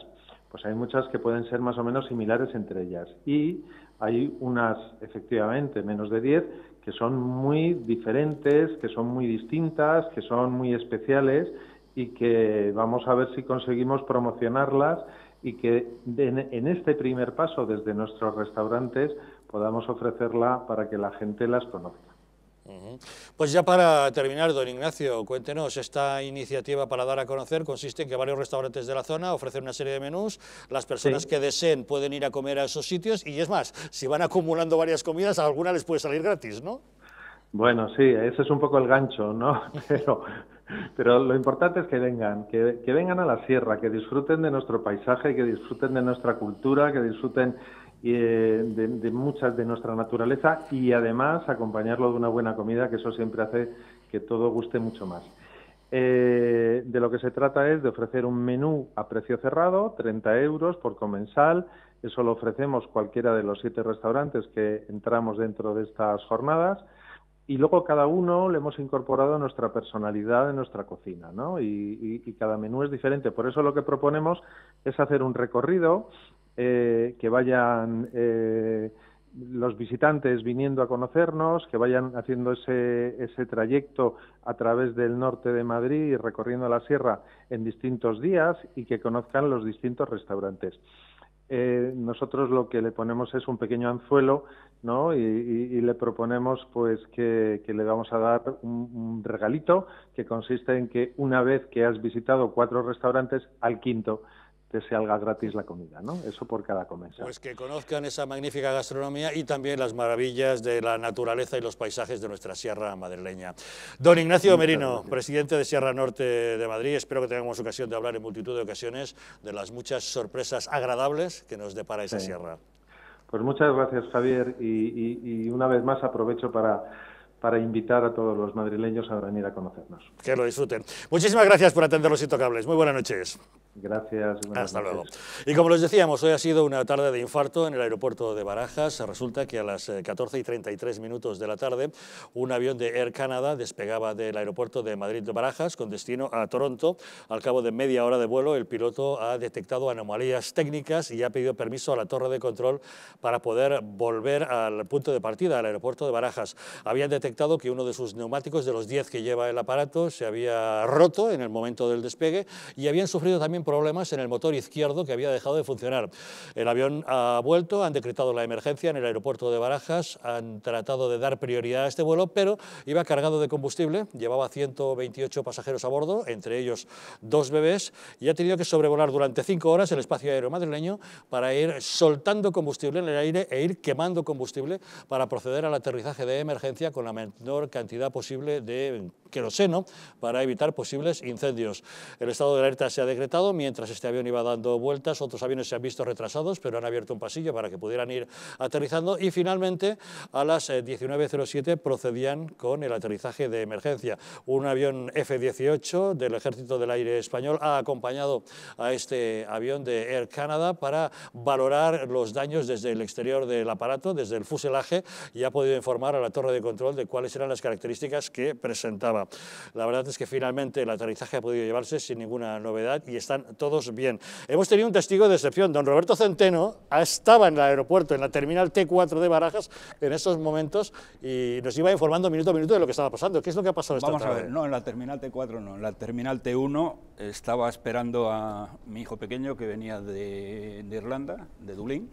pues hay muchas que pueden ser más o menos similares entre ellas y hay unas, efectivamente, menos de 10 que son muy diferentes, que son muy distintas, que son muy especiales y que vamos a ver si conseguimos promocionarlas y que en, este primer paso desde nuestros restaurantes podamos ofrecerla para que la gente las conozca. Pues ya para terminar, don Ignacio, cuéntenos, esta iniciativa para dar a conocer consiste en que varios restaurantes de la zona ofrecen una serie de menús, las personas que deseen pueden ir a comer a esos sitios y es más, si van acumulando varias comidas, alguna les puede salir gratis, ¿no? Bueno, sí, ese es un poco el gancho, ¿no? [LAUGHS] Pero, pero lo importante es que vengan, que, que vengan a la sierra, que disfruten de nuestro paisaje, que disfruten de nuestra cultura, que disfruten de, muchas de nuestra naturaleza y además acompañarlo de una buena comida, que eso siempre hace que todo guste mucho más. Eh, de lo que se trata es de ofrecer un menú a precio cerrado, 30 euros por comensal. Eso lo ofrecemos cualquiera de los siete restaurantes que entramos dentro de estas jornadas y luego cada uno le hemos incorporado nuestra personalidad en nuestra cocina, ¿no? y, cada menú es diferente. Por eso lo que proponemos es hacer un recorrido eh, que vayan eh, los visitantes viniendo a conocernos, que vayan haciendo ese, trayecto a través del norte de Madrid y recorriendo la sierra en distintos días y que conozcan los distintos restaurantes. Eh, nosotros lo que le ponemos es un pequeño anzuelo y, le proponemos pues que, le vamos a dar un, regalito que consiste en que una vez que has visitado cuatro restaurantes al quinto se salga gratis la comida, ¿no? Eso por cada comensal. Pues que conozcan esa magnífica gastronomía y también las maravillas de la naturaleza y los paisajes de nuestra sierra madrileña. Don Ignacio Merino, presidente de Sierra Norte de Madrid, espero que tengamos ocasión de hablar en multitud de ocasiones de las muchas sorpresas agradables que nos depara esa sierra. Pues muchas gracias, Javier, y una vez más aprovecho para para invitar a todos los madrileños a venir a conocernos. Que lo disfruten. Muchísimas gracias por atender los intocables. Muy buenas noches. Gracias. Hasta luego. Y como les decíamos, hoy ha sido una tarde de infarto en el aeropuerto de Barajas. Resulta que a las 14 eh, y 33 minutos de la tarde, un avión de Air Canada despegaba del aeropuerto de Madrid de Barajas con destino a Toronto. Al cabo de media hora de vuelo, el piloto ha detectado anomalías técnicas y ha pedido permiso a la torre de control para poder volver al punto de partida, al aeropuerto de Barajas. Habían detectado que uno de sus neumáticos, de los 10 que lleva el aparato, se había roto en el momento del despegue y habían sufrido también problemas en el motor izquierdo que había dejado de funcionar. El avión ha vuelto, han decretado la emergencia en el aeropuerto de Barajas, han tratado de dar prioridad a este vuelo, pero iba cargado de combustible, llevaba 128 pasajeros a bordo, entre ellos dos bebés, y ha tenido que sobrevolar durante cinco horas el espacio aéreo madrileño para ir soltando combustible en el aire e ir quemando combustible para proceder al aterrizaje de emergencia con la menor cantidad posible de queroseno para evitar posibles incendios. El estado de alerta se ha decretado mientras este avión iba dando vueltas, otros aviones se han visto retrasados pero han abierto un pasillo para que pudieran ir aterrizando y finalmente a las 19.07 eh, procedían con el aterrizaje de emergencia. Un avión F-18 del Ejército del Aire Español ha acompañado a este avión de Air Canada para valorar los daños desde el exterior del aparato, desde el fuselaje y ha podido informar a la torre de control de cuáles eran las características que presentaba. La verdad es que finalmente el aterrizaje ha podido llevarse sin ninguna novedad y están todos bien. Hemos tenido un testigo de excepción. Don Roberto Centeno ah, estaba en el aeropuerto, en la terminal T4 de Barajas, en estos momentos y nos iba informando minuto a minuto de lo que estaba pasando. ¿Qué es lo que ha pasado esta Vamos a ver, no, en la terminal T4 no, en la terminal T1 estaba esperando a mi hijo pequeño que venía de, de Irlanda, de Dublín.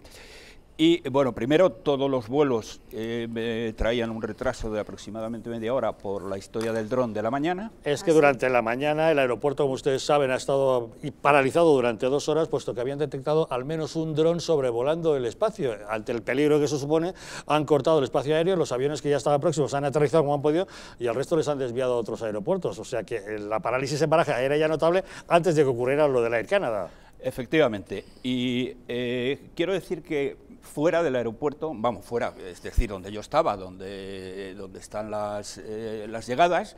Y bueno, primero todos los vuelos eh, traían un retraso de aproximadamente media hora por la historia del dron de la mañana. Es que durante la mañana el aeropuerto, como ustedes saben, ha estado paralizado durante dos horas, puesto que habían detectado al menos un dron sobrevolando el espacio. Ante el peligro que eso supone, han cortado el espacio aéreo, los aviones que ya estaban próximos han aterrizado como han podido y al resto les han desviado a otros aeropuertos. O sea que eh, la parálisis en Baraja era ya notable antes de que ocurriera lo de la Air Canada. Efectivamente. Y eh, quiero decir que fuera del aeropuerto, vamos, fuera, es decir, donde yo estaba, donde, donde están las, eh, las llegadas,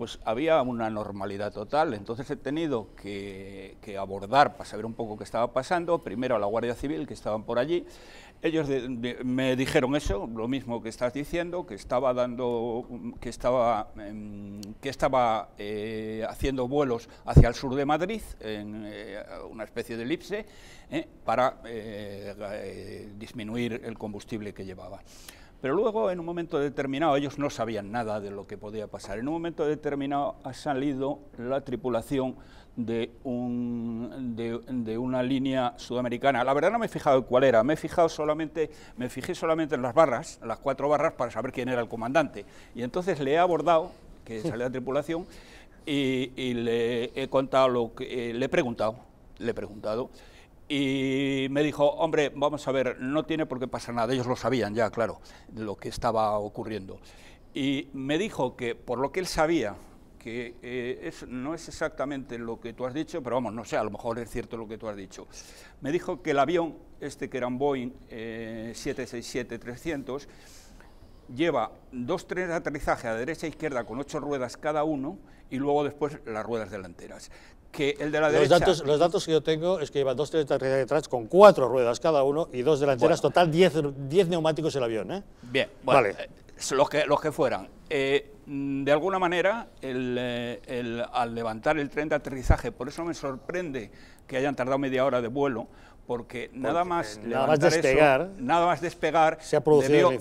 pues había una normalidad total. Entonces he tenido que, abordar para saber un poco qué estaba pasando, primero a la Guardia Civil, que estaban por allí. Ellos me dijeron eso, lo mismo que estás diciendo, que estaba dando, que estaba, em, eh, haciendo vuelos hacia el sur de Madrid, en eh, una especie de elipse, eh, para disminuir el combustible que llevaba. Pero luego, en un momento determinado, ellos no sabían nada de lo que podía pasar. En un momento determinado ha salido la tripulación de, un, de, una línea sudamericana. La verdad no me he fijado cuál era, me he fijado solamente, me fijé solamente en las barras, las cuatro barras, para saber quién era el comandante. Y entonces le he abordado, que salió la tripulación, y, le he contado lo que eh, le he preguntado, le he preguntado y me dijo, hombre, vamos a ver, no tiene por qué pasar nada, ellos lo sabían ya, claro, lo que estaba ocurriendo. Y me dijo que por lo que él sabía, que eh, no es exactamente lo que tú has dicho, pero vamos, no sé, a lo mejor es cierto lo que tú has dicho. Me dijo que el avión, este que era un Boeing 767-300, eh, lleva dos trenes de aterrizaje a derecha e izquierda con ocho ruedas cada uno y luego después las ruedas delanteras que el de la derecha. Los datos, los datos que yo tengo es que lleva dos aterrizaje detrás con cuatro ruedas cada uno y dos delanteras, total 10 neumáticos el avión. ¿eh? Bien, vale. Eh, los, que, los que fueran. Eh, mm, de alguna manera, eh, el, al levantar el tren de aterrizaje, por eso me sorprende que hayan tardado media hora de vuelo, porque nada más, nada más despegar, nada más despegar se,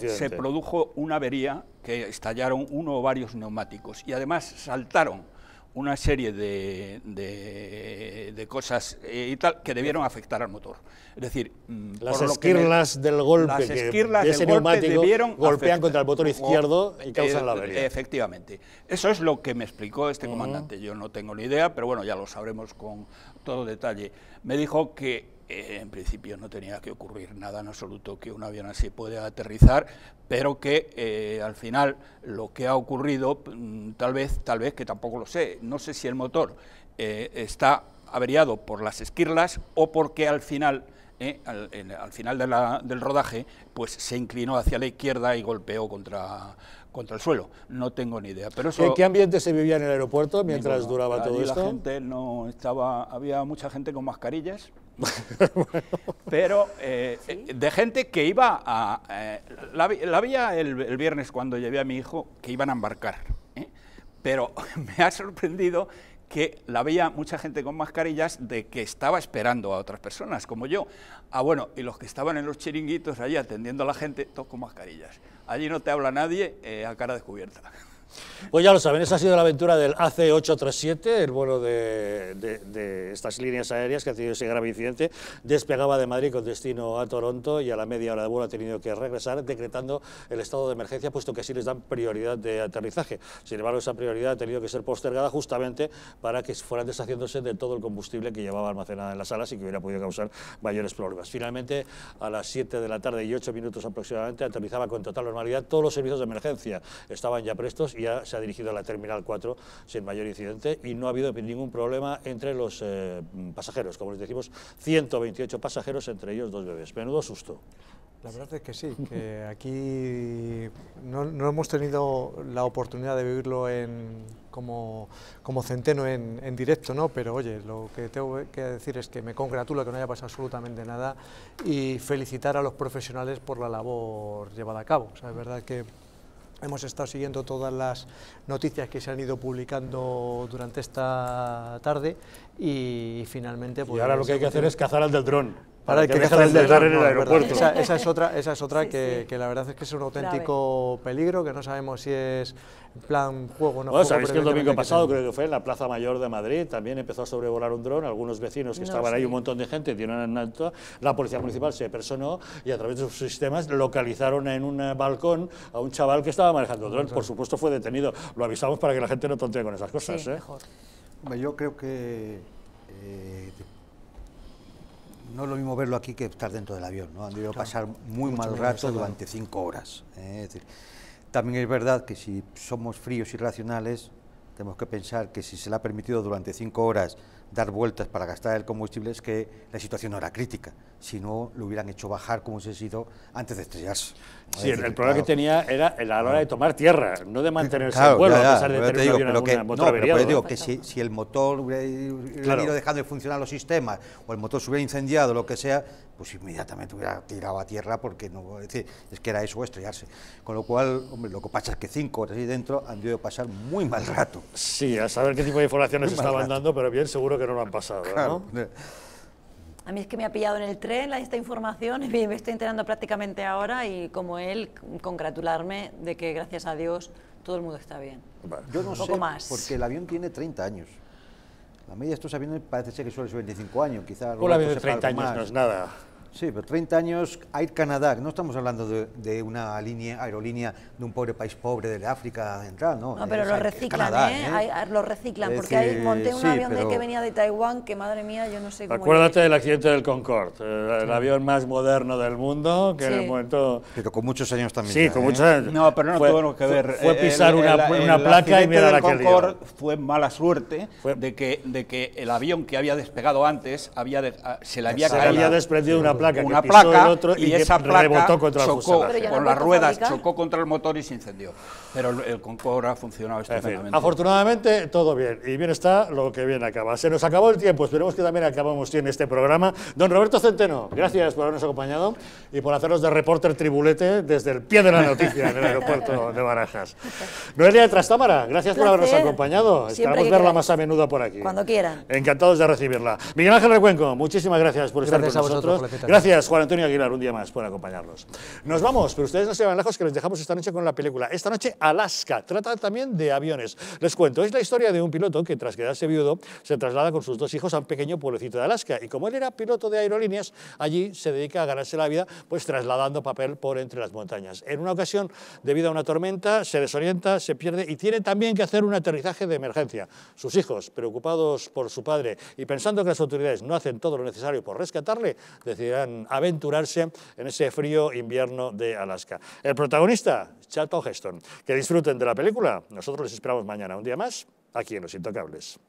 se produjo una avería que estallaron uno o varios neumáticos y además saltaron una serie de, de, cosas eh, y tal que debieron afectar al motor. Es decir, mm, las esquirlas del golpe de neumático golpean contra el motor izquierdo y eh, causan la avería. Efectivamente. Eso es lo que me explicó este comandante. Yo no tengo ni idea, pero bueno, ya lo sabremos con todo detalle. Me dijo que en principio no tenía que ocurrir nada en absoluto que un avión así pueda aterrizar, pero que eh, al final lo que ha ocurrido, mm, tal vez, tal vez que tampoco lo sé, no sé si el motor eh, está averiado por las esquirlas o porque al final... Eh, al, final del rodaje, pues se inclinó hacia la izquierda y golpeó contra, contra el suelo. No tengo ni idea. Pero ¿En qué ambiente se vivía en el aeropuerto mientras duraba todo esto? La gente no estaba, había mucha gente con mascarillas, pero eh, eh, de gente que iba a... la, eh, la, vi el, viernes cuando llevé a mi hijo que iban a embarcar. Pero [LAUGHS] me ha sorprendido que la veía mucha gente con mascarillas de que estaba esperando a otras personas, como yo. Ah, bueno, y los que estaban en los chiringuitos allí atendiendo a la gente, todos con mascarillas. Allí no te habla nadie a cara descubierta. [LAUGHS] Pues ya lo saben, esa ha sido la aventura del AC-837, el vuelo de, estas líneas aéreas que ha tenido ese grave incidente. Despegaba de Madrid con destino a Toronto y a la media hora de vuelo ha tenido que regresar decretando el estado de emergencia, puesto que así les dan prioridad de aterrizaje. Sin embargo, esa prioridad ha tenido que ser postergada justamente para que fueran deshaciéndose de todo el combustible que llevaba almacenada en las alas y que hubiera podido causar mayores problemas. Finalmente, a las 7 de la tarde y 8 minutos aproximadamente, aterrizaba con total normalidad. Todos los servicios de emergencia estaban ya prestos se ha dirigido a la Terminal 4 sin mayor incidente y no ha habido ningún problema entre los eh, pasajeros. Como les decimos, 128 pasajeros, entre ellos dos bebés. Menudo susto. La verdad es que sí, que [LAUGHS] aquí no, hemos tenido la oportunidad de vivirlo en, como, centeno en, directo, ¿no? pero oye, lo que tengo que decir es que me congratulo que no haya pasado absolutamente nada y felicitar a los profesionales por la labor llevada a cabo. es verdad que Hemos estado siguiendo todas las noticias que se han ido publicando durante esta tarde y finalmente... y pues, ahora lo que hay que hacer es cazar al del dron. Para que, que dejar en el aeropuerto. [LAUGHS] Esa, es otra, esa es otra que, la verdad es que es un auténtico peligro, que no sabemos si es plan juego o no. Bueno, sabéis que el domingo pasado, creo que fue en la Plaza Mayor de Madrid, también empezó a sobrevolar un dron, algunos vecinos que estaban ahí, un montón de gente, dieron alto, la policía municipal se personó y a través de sus sistemas localizaron en un eh, balcón a un chaval que estaba manejando el dron. Por supuesto fue detenido, lo avisamos para que la gente no tontee con esas cosas. ¿eh? Yo creo que... Eh, no es lo mismo verlo aquí que estar dentro del avión, ¿no? Han debido pasar muy mal rato durante cinco horas. ¿eh? también es verdad que si somos fríos y racionales, tenemos que pensar que si se le ha permitido durante cinco horas dar vueltas para gastar el combustible, es que la situación no era crítica, si no lo hubieran hecho bajar como se ha sido antes de estrellarse. Sí, este, el problema que tenía era a la hora de tomar tierra, no de mantenerse en vuelo, a pesar de tener te digo, un avión que, motor pero te digo que si, el motor hubiera dejando de funcionar los sistemas, o el motor se hubiera incendiado, lo que sea, pues inmediatamente hubiera tirado a tierra, porque no, es, que era eso, estrellarse. Con lo cual, hombre, lo que pasa es que cinco horas ahí dentro han debido pasar muy mal rato. Sí, a saber qué tipo de informaciones estaban dando, pero bien, seguro que no lo han pasado, a mí es que me ha pillado en el tren esta información y [LAUGHS] me estoy enterando prácticamente ahora y como él, congratularme de que gracias a Dios todo el mundo está bien. yo no sé, porque el avión tiene 30 años. La media de estos aviones parece ser que suele ser 25 años, quizás. Un avión de 30 años no es nada. Sí, pero 30 años Air Canadá, no estamos hablando de, una línea, aerolínea de un pobre país pobre de África Central, ¿no? No, pero lo reciclan, ¿eh? ¿eh? lo reciclan, porque ahí monté un avión de que venía de Taiwán, que madre mía, yo no sé cómo... Acuérdate del accidente del Concorde, eh, el avión más moderno del mundo, que en el momento... Pero con muchos años también. Sí, con ¿eh? muchos años. No, pero no fue, tuvo que ver. Fue, pisar una, una placa y mirar la Concorde fue mala suerte de, que, de que el avión que había despegado antes había ah, se le había, se había desprendido una una placa y, esa placa rebotó contra chocó, con las ruedas, chocó contra el motor y se incendió. Pero el, Concorda funcionaba ha funcionado estupendamente. afortunadamente, todo bien. Y bien está lo que bien acaba. Se nos acabó el tiempo. Esperemos que también acabamos bien este programa. Don Roberto Centeno, gracias por habernos acompañado y por hacernos de reporter tribulete desde el pie de la noticia en el aeropuerto [LAUGHS] de Barajas. Noelia de Trastámara, gracias por habernos acompañado. Esperamos verla más a menudo por aquí. Cuando quiera. Encantados de recibirla. Miguel Ángel Recuenco, muchísimas gracias por estar con nosotros. Vosotros, Gracias, Juan Antonio Aguilar, un día más por acompañarnos. Nos vamos, pero ustedes no se van lejos que les dejamos esta noche con la película. Esta noche, Alaska. Trata también de aviones. Les cuento, es la historia de un piloto que tras quedarse viudo se traslada con sus dos hijos a un pequeño pueblecito de Alaska. Y como él era piloto de aerolíneas, allí se dedica a ganarse la vida pues trasladando papel por entre las montañas. En una ocasión, debido a una tormenta, se desorienta, se pierde y tiene también que hacer un aterrizaje de emergencia. Sus hijos, preocupados por su padre y pensando que las autoridades no hacen todo lo necesario por rescatarle, decidieron aventurarse en ese frío invierno de Alaska. El protagonista, Charlton Heston. Que disfruten de la película. Nosotros les esperamos mañana un día más aquí en Los Intocables.